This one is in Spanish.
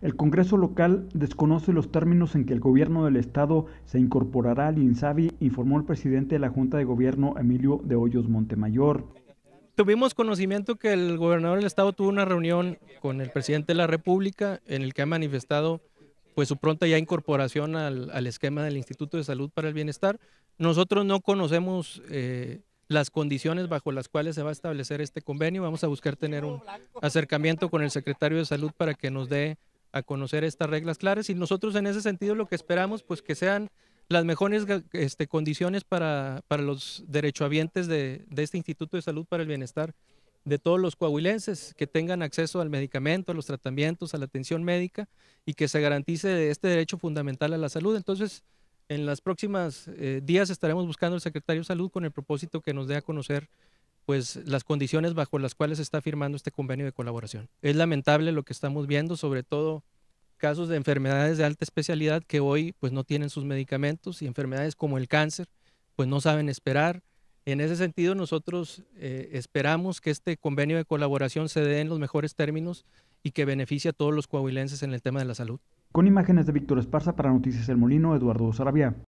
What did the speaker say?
El Congreso local desconoce los términos en que el gobierno del estado se incorporará al INSABI, informó el presidente de la Junta de Gobierno, Emilio de Hoyos Montemayor. Tuvimos conocimiento que el gobernador del estado tuvo una reunión con el presidente de la República en el que ha manifestado pues su pronta ya incorporación al, esquema del Instituto de Salud para el Bienestar. Nosotros no conocemos eh, las condiciones bajo las cuales se va a establecer este convenio. Vamos a buscar tener un acercamiento con el secretario de Salud para que nos dé conocer estas reglas claras y nosotros en ese sentido lo que esperamos pues que sean las mejores este, condiciones para, los derechohabientes de, de este Instituto de Salud para el Bienestar de todos los coahuilenses que tengan acceso al medicamento, a los tratamientos, a la atención médica y que se garantice este derecho fundamental a la salud. Entonces, en las próximas eh, días estaremos buscando al secretario de Salud con el propósito que nos dé a conocer pues, las condiciones bajo las cuales está firmando este convenio de colaboración. Es lamentable lo que estamos viendo, sobre todo casos de enfermedades de alta especialidad que hoy pues no tienen sus medicamentos y enfermedades como el cáncer pues no saben esperar. En ese sentido nosotros eh, esperamos que este convenio de colaboración se dé en los mejores términos y que beneficie a todos los coahuilenses en el tema de la salud. Con imágenes de Víctor Esparza para Noticias del Molino, Eduardo Sarabia.